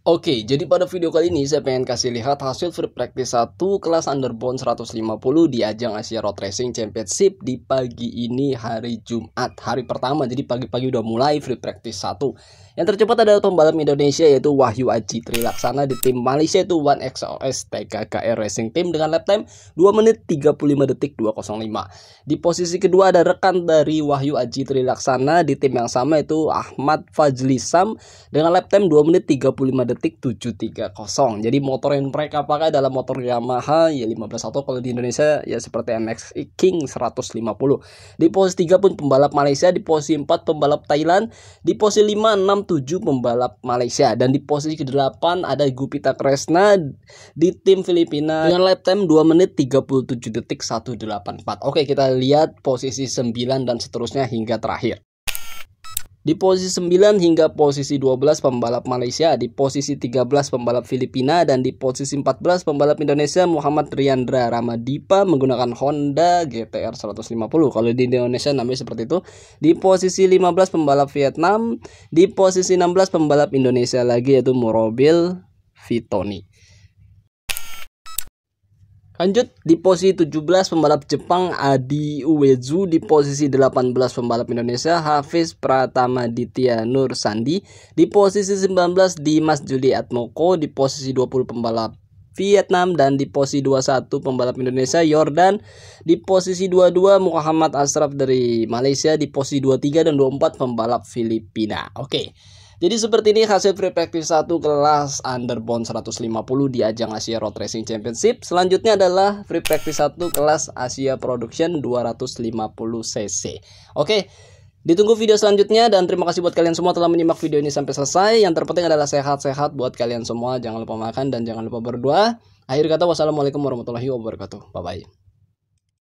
Oke, jadi pada video kali ini saya pengen kasih lihat hasil free practice 1 kelas underbone 150 di ajang Asia Road Racing Championship di pagi ini hari Jumat, hari pertama. Jadi pagi-pagi udah mulai free practice 1. Yang tercepat adalah pembalap Indonesia yaitu Wahyu Aji Trilaksana di tim Malaysia itu One XOS TKKR Racing Team dengan lap time 2 menit 35 detik 205. Di posisi kedua ada rekan dari Wahyu Aji Trilaksana di tim yang sama itu Ahmad Fajli dengan lap time 2 menit 35 detik detik 730 jadi motor yang mereka pakai adalah motor Yamaha Y151 ya kalau di Indonesia ya seperti MX King 150 di posisi 3 pun pembalap Malaysia di posisi 4 pembalap Thailand di posisi 5 6 7 pembalap Malaysia dan di posisi ke-8 ada Gupita Kresna di tim Filipina dengan lap time 2 menit 37 detik 184 oke kita lihat posisi 9 dan seterusnya hingga terakhir di posisi 9 hingga posisi 12 pembalap Malaysia, di posisi 13 pembalap Filipina, dan di posisi 14 pembalap Indonesia Muhammad Riandra Ramadipa menggunakan Honda GTR 150. Kalau di Indonesia namanya seperti itu. Di posisi 15 pembalap Vietnam, di posisi 16 pembalap Indonesia lagi yaitu Morobil Vitoni. Lanjut di posisi 17 pembalap Jepang Adi Uwezu di posisi 18 pembalap Indonesia Hafiz Pratama Ditya Nur Sandi di posisi 19 Dimas Juli Atmoko di posisi 20 pembalap Vietnam dan di posisi 21 pembalap Indonesia Jordan di posisi 22 Muhammad Asraf dari Malaysia di posisi 23 dan 24 pembalap Filipina. Oke. Okay. Jadi seperti ini hasil free practice 1 kelas underbound 150 di ajang Asia Road Racing Championship. Selanjutnya adalah free practice 1 kelas Asia Production 250 cc. Oke, Ditunggu video selanjutnya dan terima kasih buat kalian semua telah menyimak video ini sampai selesai. Yang terpenting adalah sehat-sehat buat kalian semua. Jangan lupa makan dan jangan lupa berdoa. Akhir kata wassalamualaikum warahmatullahi wabarakatuh. Bye-bye.